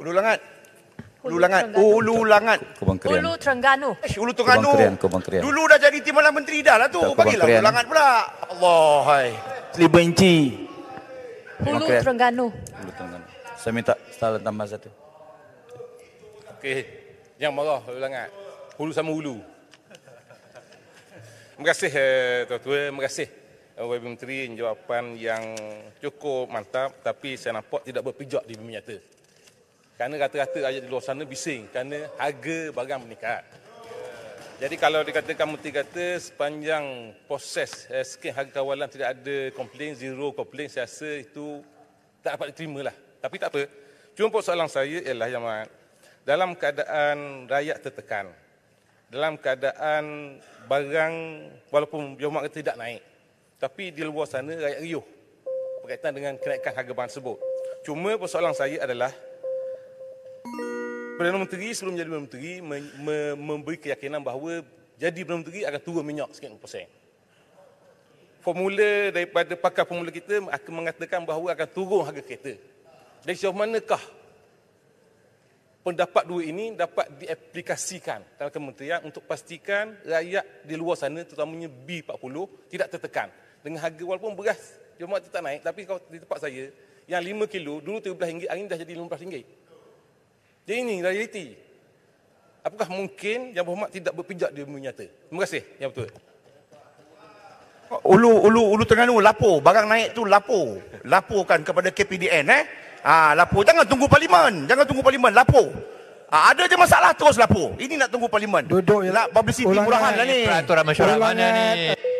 Hulu Langat. Hulu Langat. Hulu Langat. Kubang Krian. Hulu Terengganu. Eh, Terengganu. Kubang Krian. Dulu dah jadi timbalan menteri dah lah tu. Bagilah Hulu Langat pula. Allah. Hai. inci. Hulu Terengganu. Hulu Terengganu. Saya minta salah tambah satu. Okey. Yang marah Hulu Langat. Hulu sama Hulu. Terima kasih eh, tuan-tuan. Terima kasih. Eh, Wabi Menteri jawapan yang cukup mantap tapi saya nampak tidak berpijak di dunia nyata. Kerana rata-rata rakyat di luar sana bising kerana harga barang meningkat. Jadi kalau dikatakan menteri kata sepanjang proses eh, skim harga kawalan tidak ada komplain, zero komplain, saya rasa itu tak dapat diterima lah. Tapi tak apa. Cuma persoalan saya ialah yang mana, dalam keadaan rakyat tertekan, dalam keadaan barang walaupun jomak kata tidak naik, tapi di luar sana rakyat riuh berkaitan dengan kenaikan harga barang tersebut. Cuma persoalan saya adalah Perdana Menteri sebelum menjadi Perdana Menteri me, me, memberi keyakinan bahawa jadi Perdana Menteri akan turun minyak sikit persen. Formula daripada pakar formula kita akan mengatakan bahawa akan turun harga kereta. Dari sejauh manakah pendapat dua ini dapat diaplikasikan dalam kementerian untuk pastikan rakyat di luar sana terutamanya B40 tidak tertekan dengan harga walaupun beras jemaah tetap naik tapi kalau di tempat saya yang 5 kilo dulu RM13 hari ini dah jadi RM15. Jadi ini realiti. Apakah mungkin Yang Berhormat tidak berpijak di dunia nyata? Terima kasih. Yang betul. Ulu ulu ulu tengah ulu lapo, Barang naik tu lapo Laporkan kepada KPDN eh. Ah ha, lapor. Jangan tunggu parlimen. Jangan tunggu parlimen. lapo. Ha, ah, ada je masalah terus lapo. Ini nak tunggu parlimen. Duduk ya. Nak publicity murahan lah ni. Peraturan masyarakat mana ni?